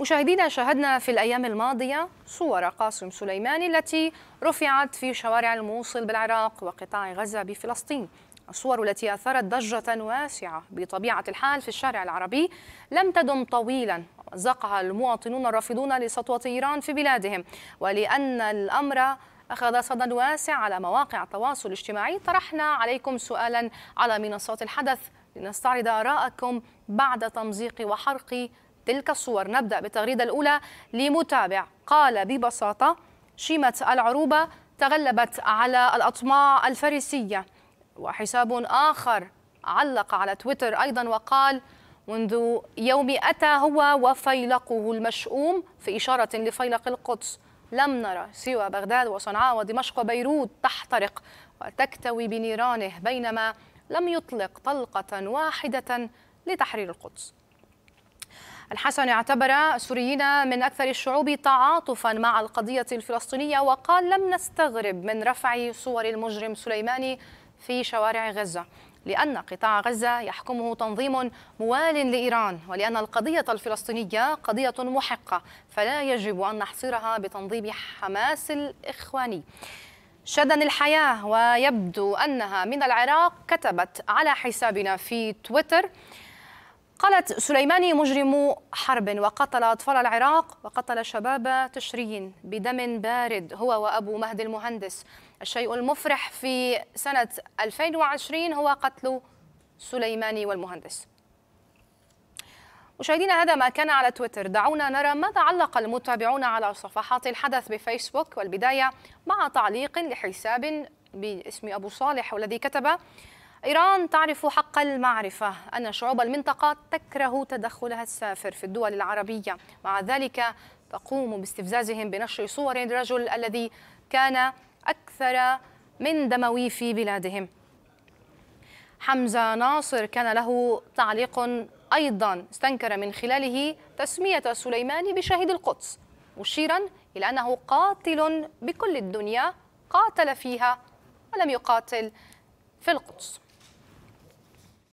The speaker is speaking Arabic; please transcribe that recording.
مشاهدينا شاهدنا في الأيام الماضية صور قاسم سليماني التي رفعت في شوارع الموصل بالعراق وقطاع غزة بفلسطين الصور التي أثارت ضجة واسعة بطبيعة الحال في الشارع العربي لم تدم طويلا زقها المواطنون الرافضون لسطوة إيران في بلادهم ولأن الأمر أخذ صدى واسع على مواقع التواصل الاجتماعي طرحنا عليكم سؤالا على منصات الحدث لنستعرض آراءكم بعد تمزيق وحرق تلك الصور نبدأ بالتغريدة الأولى لمتابع قال ببساطة شيمة العروبة تغلبت على الأطماع الفارسية وحساب آخر علق على تويتر أيضا وقال منذ يوم أتى هو وفيلقه المشؤوم في إشارة لفيلق القدس لم نرى سوى بغداد وصنعاء ودمشق وبيروت تحترق وتكتوي بنيرانه بينما لم يطلق طلقة واحدة لتحرير القدس الحسن اعتبر السوريين من أكثر الشعوب تعاطفا مع القضية الفلسطينية وقال لم نستغرب من رفع صور المجرم سليماني في شوارع غزة لأن قطاع غزة يحكمه تنظيم موال لإيران ولأن القضية الفلسطينية قضية محقة فلا يجب أن نحصرها بتنظيم حماس الإخواني شدن الحياة ويبدو أنها من العراق كتبت على حسابنا في تويتر قالت سليماني مجرم حرب وقتل أطفال العراق وقتل شباب تشرين بدم بارد هو وأبو مهدي المهندس الشيء المفرح في سنة 2020 هو قتل سليماني والمهندس مشاهدينا هذا ما كان على تويتر دعونا نرى ماذا علق المتابعون على صفحات الحدث بفيسبوك والبداية مع تعليق لحساب باسم أبو صالح والذي كتب إيران تعرف حق المعرفة أن شعوب المنطقة تكره تدخلها السافر في الدول العربية مع ذلك تقوم باستفزازهم بنشر صور الرجل الذي كان أكثر من دموي في بلادهم حمزة ناصر كان له تعليق أيضا استنكر من خلاله تسمية سليماني بشهيد القدس مشيرا إلى أنه قاتل بكل الدنيا قاتل فيها ولم يقاتل في القدس